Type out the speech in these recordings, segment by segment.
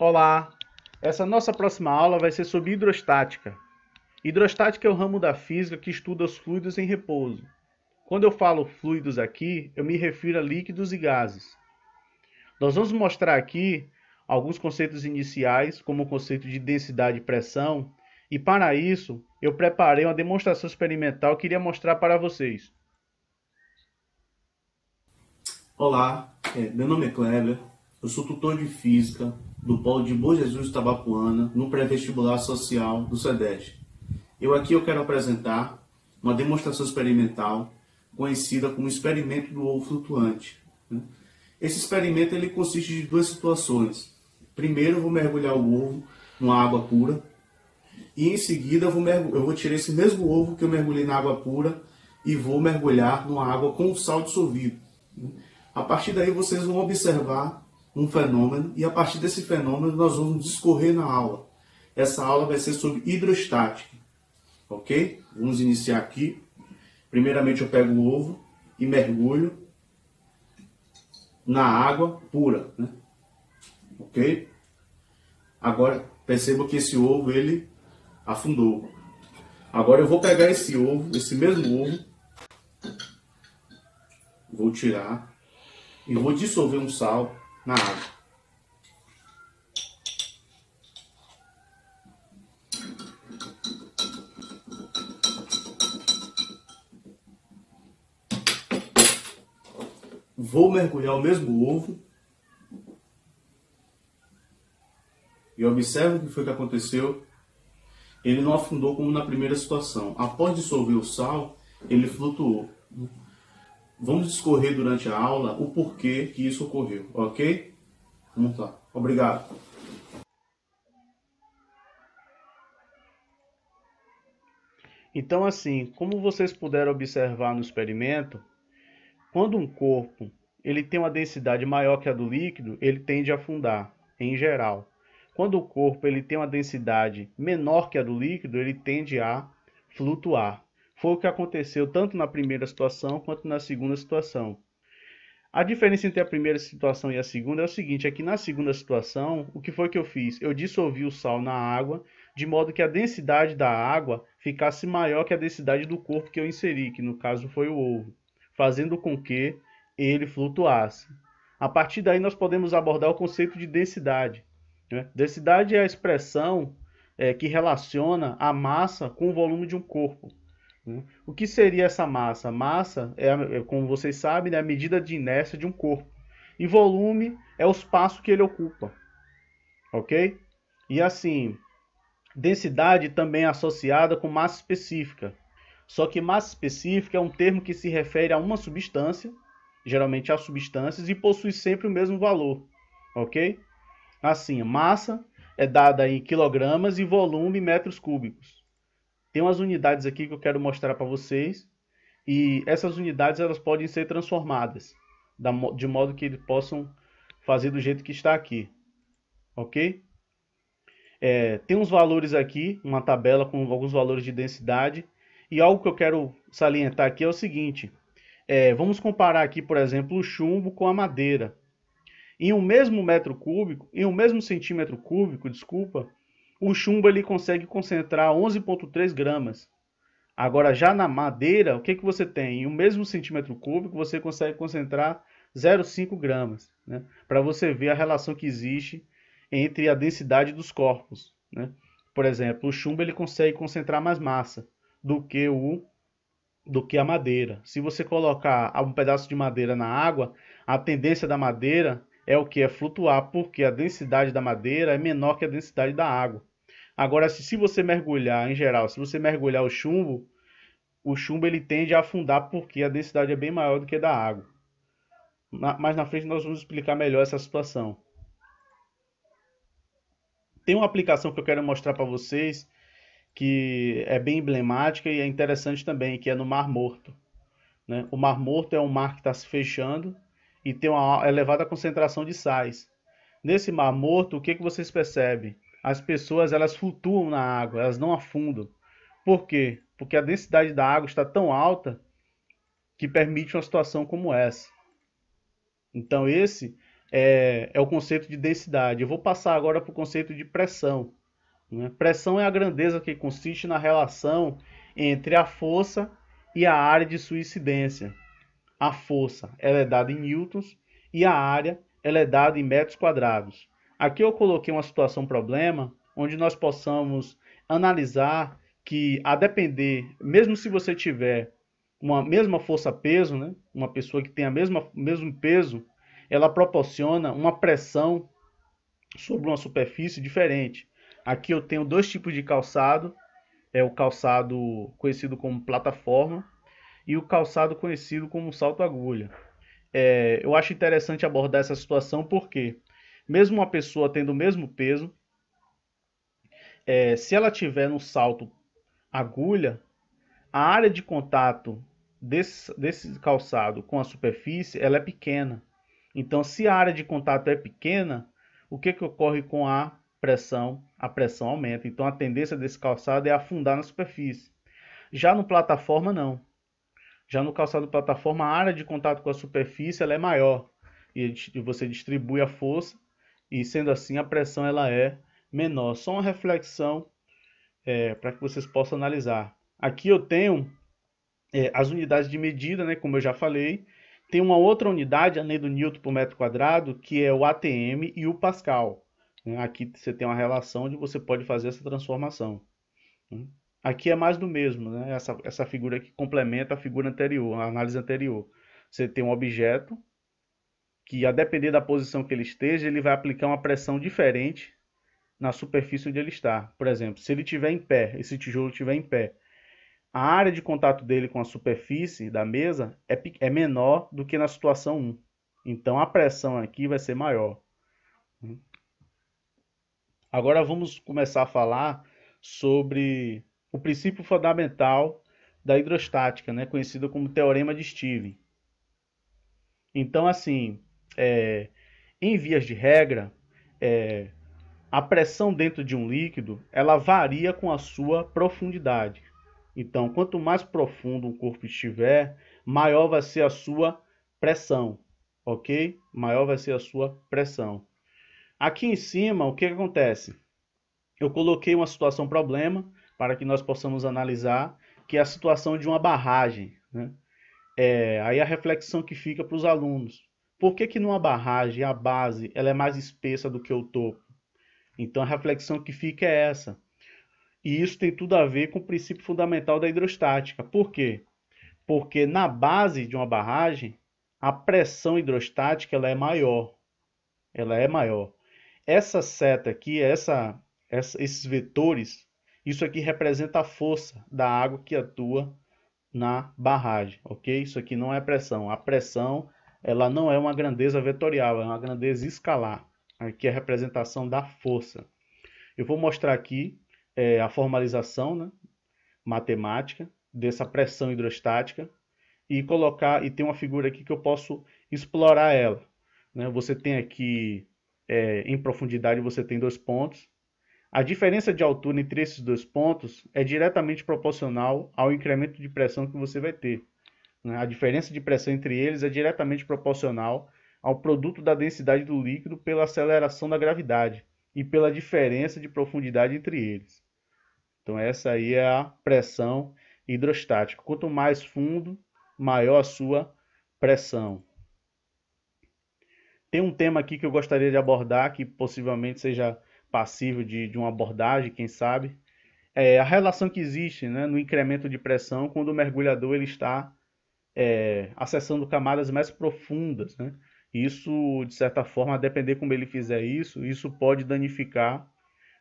Olá! Essa nossa próxima aula vai ser sobre hidrostática. Hidrostática é o ramo da física que estuda os fluidos em repouso. Quando eu falo fluidos aqui, eu me refiro a líquidos e gases. Nós vamos mostrar aqui alguns conceitos iniciais, como o conceito de densidade e pressão, e para isso eu preparei uma demonstração experimental que iria mostrar para vocês. Olá, é, meu nome é Kleber, eu sou tutor de física do Polo de Bom Jesus Tabapuana, no pré-vestibular social do SEDES. Eu aqui eu quero apresentar uma demonstração experimental conhecida como experimento do ovo flutuante. Né? Esse experimento ele consiste de duas situações. Primeiro, eu vou mergulhar o ovo numa água pura e em seguida eu vou, eu vou tirar esse mesmo ovo que eu mergulhei na água pura e vou mergulhar numa água com sal dissolvido. Né? A partir daí vocês vão observar um fenômeno e a partir desse fenômeno nós vamos discorrer na aula. Essa aula vai ser sobre hidrostática, ok? Vamos iniciar aqui. Primeiramente eu pego o ovo e mergulho na água pura, né? ok? Agora perceba que esse ovo ele afundou. Agora eu vou pegar esse ovo, esse mesmo ovo, vou tirar e vou dissolver um sal na água. Vou mergulhar o mesmo ovo. E observe o que foi que aconteceu. Ele não afundou como na primeira situação. Após dissolver o sal, ele flutuou. Vamos discorrer durante a aula o porquê que isso ocorreu, ok? Vamos lá. Obrigado. Então, assim, como vocês puderam observar no experimento, quando um corpo ele tem uma densidade maior que a do líquido, ele tende a afundar, em geral. Quando o corpo ele tem uma densidade menor que a do líquido, ele tende a flutuar. Foi o que aconteceu tanto na primeira situação quanto na segunda situação. A diferença entre a primeira situação e a segunda é o seguinte: é que na segunda situação, o que foi que eu fiz? Eu dissolvi o sal na água, de modo que a densidade da água ficasse maior que a densidade do corpo que eu inseri, que no caso foi o ovo, fazendo com que ele flutuasse. A partir daí, nós podemos abordar o conceito de densidade. Né? Densidade é a expressão é, que relaciona a massa com o volume de um corpo. Né? O que seria essa massa? Massa é, é como vocês sabem, é a medida de inércia de um corpo. E volume é o espaço que ele ocupa. Ok? E assim, densidade também é associada com massa específica. Só que massa específica é um termo que se refere a uma substância, geralmente a substâncias, e possui sempre o mesmo valor. Ok? Assim, massa é dada em quilogramas e volume em metros cúbicos. Tem umas unidades aqui que eu quero mostrar para vocês. E essas unidades elas podem ser transformadas. de modo que eles possam fazer do jeito que está aqui. Ok? É, tem uns valores aqui, uma tabela com alguns valores de densidade. E algo que eu quero salientar aqui é o seguinte. É, vamos comparar aqui, por exemplo, o chumbo com a madeira. Em um mesmo metro cúbico, em um mesmo centímetro cúbico, desculpa, o chumbo ele consegue concentrar 11,3 gramas. Agora, já na madeira, o que, que você tem? Em um mesmo centímetro cúbico, você consegue concentrar 0,5 gramas. Né? Para você ver a relação que existe entre a densidade dos corpos. Né? Por exemplo, o chumbo ele consegue concentrar mais massa do que o do que a madeira. Se você colocar um pedaço de madeira na água, a tendência da madeira é o que é flutuar, porque a densidade da madeira é menor que a densidade da água. Agora, se, se você mergulhar, em geral, se você mergulhar o chumbo, o chumbo ele tende a afundar porque a densidade é bem maior do que a da água. Na, mas na frente nós vamos explicar melhor essa situação. Tem uma aplicação que eu quero mostrar para vocês que é bem emblemática e é interessante também, que é no Mar Morto. Né? O Mar Morto é um mar que está se fechando e tem uma elevada concentração de sais. Nesse Mar Morto, o que, que vocês percebem? as pessoas elas flutuam na água, elas não afundam. Por quê? Porque a densidade da água está tão alta que permite uma situação como essa. Então esse é, é o conceito de densidade. Eu vou passar agora para o conceito de pressão. Né? Pressão é a grandeza que consiste na relação entre a força e a área de sua incidência. A força ela é dada em newtons e a área ela é dada em metros quadrados. Aqui eu coloquei uma situação problema onde nós possamos analisar que a depender, mesmo se você tiver uma mesma força peso, né? uma pessoa que tem a mesma mesmo peso, ela proporciona uma pressão sobre uma superfície diferente. Aqui eu tenho dois tipos de calçado, é o calçado conhecido como plataforma e o calçado conhecido como salto agulha. É, eu acho interessante abordar essa situação porque mesmo uma pessoa tendo o mesmo peso, é, se ela tiver no salto agulha, a área de contato desse, desse calçado com a superfície ela é pequena. Então, se a área de contato é pequena, o que, que ocorre com a pressão? A pressão aumenta. Então, a tendência desse calçado é afundar na superfície. Já no plataforma, não. Já no calçado plataforma, a área de contato com a superfície ela é maior e você distribui a força e sendo assim a pressão ela é menor. Só uma reflexão é, para que vocês possam analisar. Aqui eu tenho é, as unidades de medida, né, como eu já falei. Tem uma outra unidade, além do Newton por metro quadrado, que é o ATM e o Pascal. Né, aqui você tem uma relação onde você pode fazer essa transformação. Né. Aqui é mais do mesmo, né? essa, essa figura que complementa a figura anterior, a análise anterior. Você tem um objeto que a depender da posição que ele esteja, ele vai aplicar uma pressão diferente na superfície onde ele está. Por exemplo, se ele tiver em pé, esse tijolo estiver em pé, a área de contato dele com a superfície da mesa é, é menor do que na situação 1. Então a pressão aqui vai ser maior. Agora vamos começar a falar sobre o princípio fundamental da hidrostática, né, conhecido como Teorema de Steven. Então, assim, é, em vias de regra, é, a pressão dentro de um líquido ela varia com a sua profundidade. Então, quanto mais profundo um corpo estiver, maior vai ser a sua pressão, ok? Maior vai ser a sua pressão. Aqui em cima, o que acontece? Eu coloquei uma situação problema para que nós possamos analisar, que é a situação de uma barragem. Né? É, aí a reflexão que fica para os alunos. Por que, que numa barragem a base ela é mais espessa do que o topo? Então a reflexão que fica é essa. E isso tem tudo a ver com o princípio fundamental da hidrostática. Por quê? Porque na base de uma barragem, a pressão hidrostática ela é maior. Ela é maior. Essa seta aqui, essa, essa esses vetores, isso aqui representa a força da água que atua na barragem, ok? Isso aqui não é pressão. A pressão ela não é uma grandeza vetorial, é uma grandeza escalar. Aqui é a representação da força. Eu vou mostrar aqui é, a formalização né, matemática dessa pressão hidrostática e colocar e tem uma figura aqui que eu posso explorar ela. Né? Você tem aqui é, em profundidade você tem dois pontos. A diferença de altura entre esses dois pontos é diretamente proporcional ao incremento de pressão que você vai ter. Né? A diferença de pressão entre eles é diretamente proporcional ao produto da densidade do líquido pela aceleração da gravidade e pela diferença de profundidade entre eles. Então essa aí é a pressão hidrostática. Quanto mais fundo, maior a sua pressão. Tem um tema aqui que eu gostaria de abordar, que possivelmente seja passível de, de uma abordagem, quem sabe. É a relação que existe né, no incremento de pressão quando o mergulhador ele está é, acessando camadas mais profundas, né? Isso, de certa forma, a depender como ele fizer isso, isso pode danificar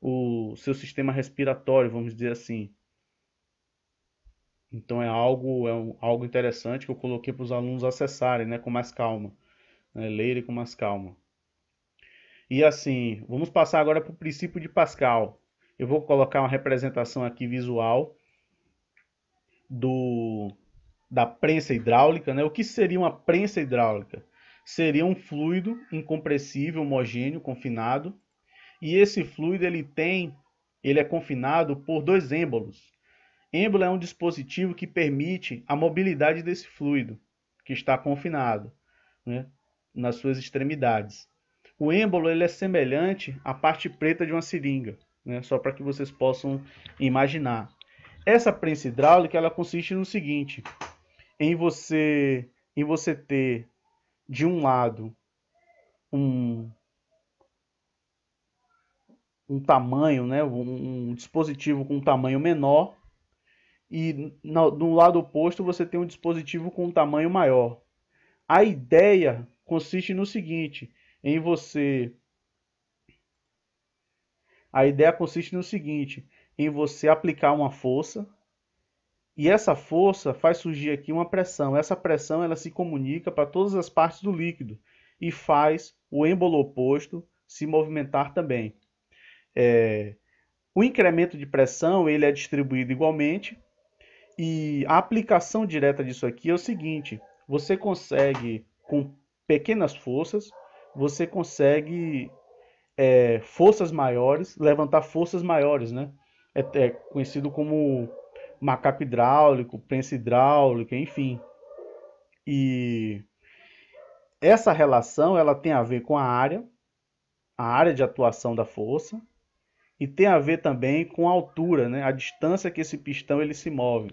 o seu sistema respiratório, vamos dizer assim. Então é algo é um, algo interessante que eu coloquei para os alunos acessarem, né, com mais calma, né, lerem com mais calma. E assim, vamos passar agora para o princípio de Pascal. Eu vou colocar uma representação aqui visual do da prensa hidráulica, né? O que seria uma prensa hidráulica? Seria um fluido incompressível, homogêneo, confinado, e esse fluido ele tem, ele é confinado por dois êmbolos. Êmbolo é um dispositivo que permite a mobilidade desse fluido que está confinado, né? nas suas extremidades. O êmbolo ele é semelhante à parte preta de uma seringa, né? só para que vocês possam imaginar. Essa prensa hidráulica ela consiste no seguinte: em você em você ter de um lado um um tamanho, né, um, um dispositivo com um tamanho menor e no, no lado oposto você tem um dispositivo com um tamanho maior. A ideia consiste no seguinte, em você a ideia consiste no seguinte, em você aplicar uma força e essa força faz surgir aqui uma pressão. Essa pressão ela se comunica para todas as partes do líquido e faz o êmbolo oposto se movimentar também. É... O incremento de pressão ele é distribuído igualmente e a aplicação direta disso aqui é o seguinte: você consegue com pequenas forças, você consegue é, forças maiores, levantar forças maiores, né? É, é conhecido como macaco hidráulico, prensa hidráulica, enfim. E essa relação ela tem a ver com a área, a área de atuação da força, e tem a ver também com a altura, né? a distância que esse pistão ele se move.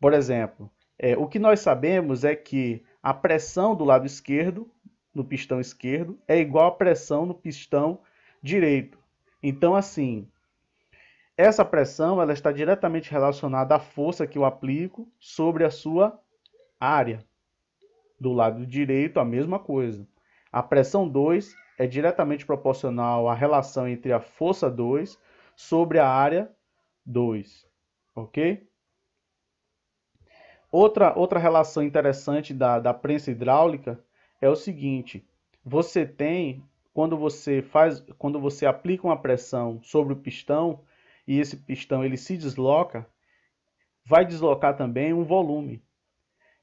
Por exemplo, é, o que nós sabemos é que a pressão do lado esquerdo, no pistão esquerdo, é igual à pressão no pistão direito. Então, assim, essa pressão ela está diretamente relacionada à força que eu aplico sobre a sua área. Do lado direito, a mesma coisa. A pressão 2 é diretamente proporcional à relação entre a força 2 sobre a área 2. Ok? Outra, outra relação interessante da, da prensa hidráulica é o seguinte: você tem, quando você faz, quando você aplica uma pressão sobre o pistão, e esse pistão ele se desloca, vai deslocar também um volume.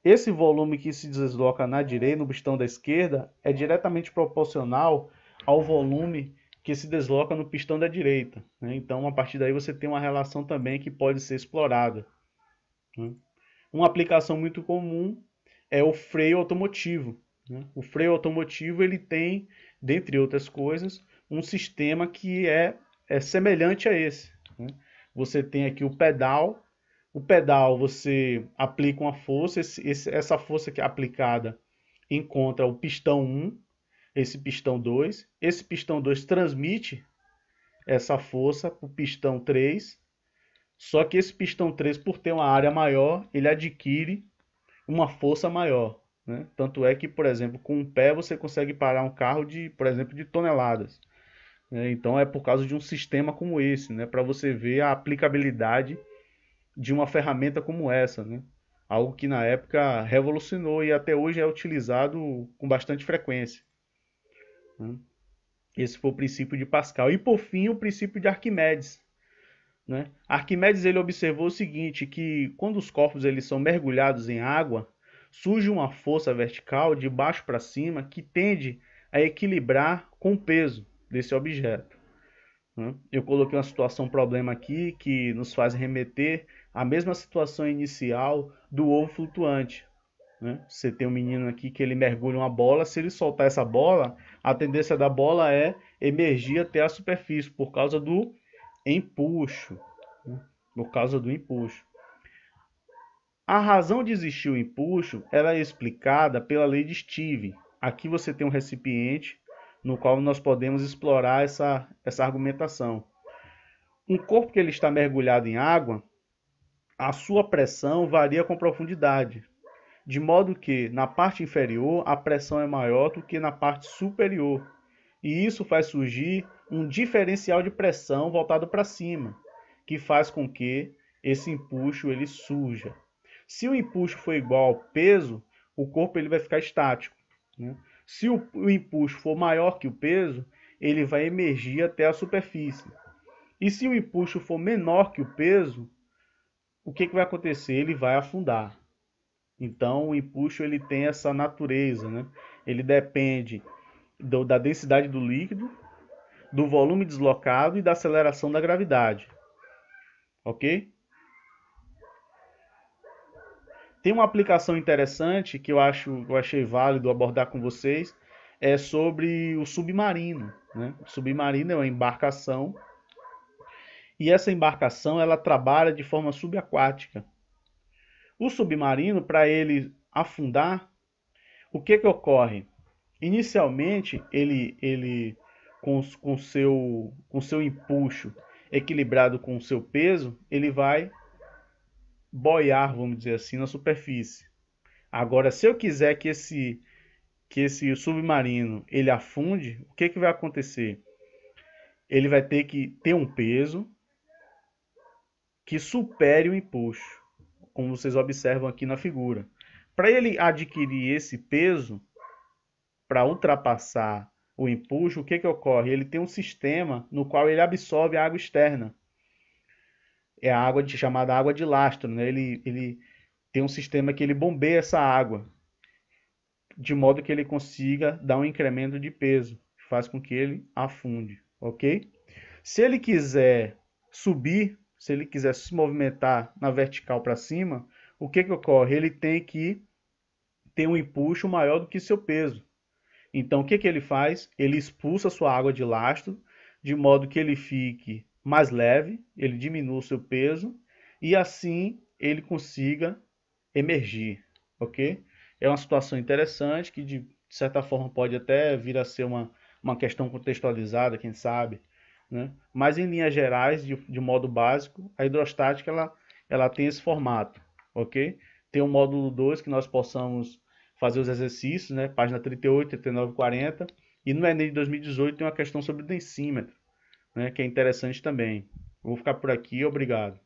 Esse volume que se desloca na direita, no pistão da esquerda, é diretamente proporcional ao volume que se desloca no pistão da direita. Né? Então, a partir daí, você tem uma relação também que pode ser explorada. Né? Uma aplicação muito comum é o freio automotivo. Né? O freio automotivo ele tem, dentre outras coisas, um sistema que é, é semelhante a esse. Né? Você tem aqui o pedal. O pedal você aplica uma força, esse, esse, essa força que é aplicada encontra o pistão 1, esse pistão 2. Esse pistão 2 transmite essa força para o pistão 3. Só que esse pistão 3, por ter uma área maior, ele adquire uma força maior. Né? Tanto é que, por exemplo, com um pé você consegue parar um carro de, por exemplo, de toneladas. Né? Então é por causa de um sistema como esse, né? para você ver a aplicabilidade de uma ferramenta como essa. Né? Algo que na época revolucionou e até hoje é utilizado com bastante frequência. Né? Esse foi o princípio de Pascal. E por fim, o princípio de Arquimedes. Né? Arquimedes ele observou o seguinte, que quando os corpos eles são mergulhados em água, surge uma força vertical de baixo para cima que tende a equilibrar com o peso desse objeto. Né? Eu coloquei uma situação problema aqui que nos faz remeter à mesma situação inicial do ovo flutuante. Né? Você tem um menino aqui que ele mergulha uma bola, se ele soltar essa bola, a tendência da bola é emergir até a superfície por causa do empuxo. Né? Por causa do empuxo. A razão de existir o empuxo ela é explicada pela lei de Steve. Aqui você tem um recipiente no qual nós podemos explorar essa, essa argumentação. Um corpo que ele está mergulhado em água, a sua pressão varia com profundidade, de modo que na parte inferior a pressão é maior do que na parte superior, e isso faz surgir um diferencial de pressão voltado para cima, que faz com que esse empuxo ele surja. Se o empuxo for igual ao peso, o corpo ele vai ficar estático. Né? Se o, o empuxo for maior que o peso, ele vai emergir até a superfície. E se o empuxo for menor que o peso, o que, que vai acontecer? Ele vai afundar. Então o empuxo ele tem essa natureza, né? Ele depende do, da densidade do líquido, do volume deslocado e da aceleração da gravidade. Ok? Tem uma aplicação interessante que eu acho, eu achei válido abordar com vocês, é sobre o submarino. Né? O submarino é uma embarcação e essa embarcação ela trabalha de forma subaquática. O submarino, para ele afundar, o que que ocorre? Inicialmente ele ele com, com seu com seu empuxo equilibrado com o seu peso, ele vai boiar, vamos dizer assim, na superfície. Agora, se eu quiser que esse que esse submarino ele afunde, o que, que vai acontecer? Ele vai ter que ter um peso que supere o empuxo, como vocês observam aqui na figura. Para ele adquirir esse peso, para ultrapassar o empuxo, o que, que ocorre? Ele tem um sistema no qual ele absorve a água externa é a água de, chamada água de lastro. Né? Ele, ele tem um sistema que ele bombeia essa água, de modo que ele consiga dar um incremento de peso, que faz com que ele afunde, ok? Se ele quiser subir, se ele quiser se movimentar na vertical para cima, o que, que ocorre? Ele tem que ter um empuxo maior do que seu peso. Então, o que, que ele faz? Ele expulsa sua água de lastro, de modo que ele fique mais leve, ele diminua o seu peso e assim ele consiga emergir, ok? É uma situação interessante que de certa forma pode até vir a ser uma, uma questão contextualizada, quem sabe, né? Mas em linhas gerais, de, de modo básico, a hidrostática ela, ela tem esse formato, ok? Tem o módulo 2 que nós possamos fazer os exercícios, né? Página 38, 39, 40. E no Enem de 2018 tem uma questão sobre densímetro né, que é interessante também. Vou ficar por aqui, obrigado.